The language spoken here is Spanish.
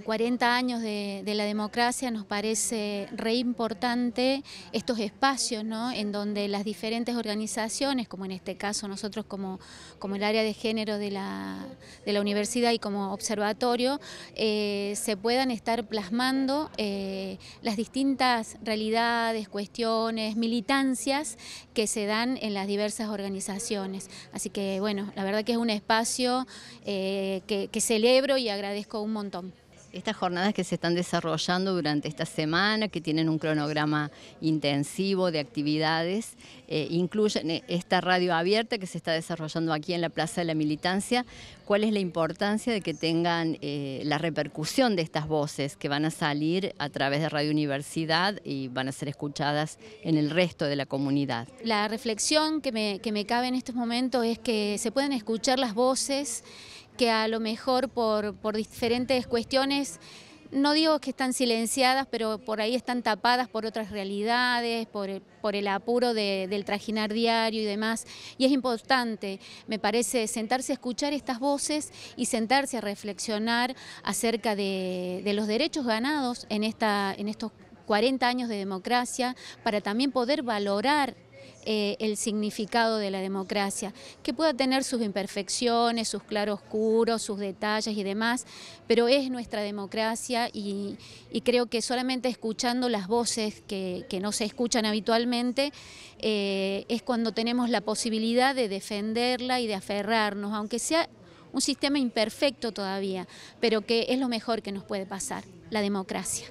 40 años de, la democracia nos parece re importante estos espacios en donde las diferentes organizaciones, como en este caso nosotros como, como el área de género de la, de la universidad y como observatorio, eh, se puedan estar plasmando eh, las distintas realidades, cuestiones, militancias que se dan en las diversas organizaciones. Así que bueno, la verdad que es un espacio eh, que celebro y agradezco un montón. Estas jornadas que se están desarrollando durante esta semana, que tienen un cronograma intensivo de actividades, eh, incluyen eh, esta radio abierta que se está desarrollando aquí en la Plaza de la Militancia. ¿Cuál es la importancia de que tengan eh, la repercusión de estas voces que van a salir a través de Radio Universidad y van a ser escuchadas en el resto de la comunidad? La reflexión que me cabe en estos momentos es que se pueden escuchar las voces que a lo mejor por, diferentes cuestiones no digo que están silenciadas, pero por ahí están tapadas por otras realidades, por, el, por el apuro del trajinar diario y demás. Y es importante, me parece, sentarse a escuchar estas voces y sentarse a reflexionar acerca de, los derechos ganados en, esta, en estos 40 años de democracia, para también poder valorar eh, el significado de la democracia, que pueda tener sus imperfecciones, sus claroscuros, sus detalles y demás, pero es nuestra democracia y, creo que solamente escuchando las voces que, no se escuchan habitualmente eh, es cuando tenemos la posibilidad de defenderla y de aferrarnos, aunque sea un sistema imperfecto todavía, pero que es lo mejor que nos puede pasar, la democracia.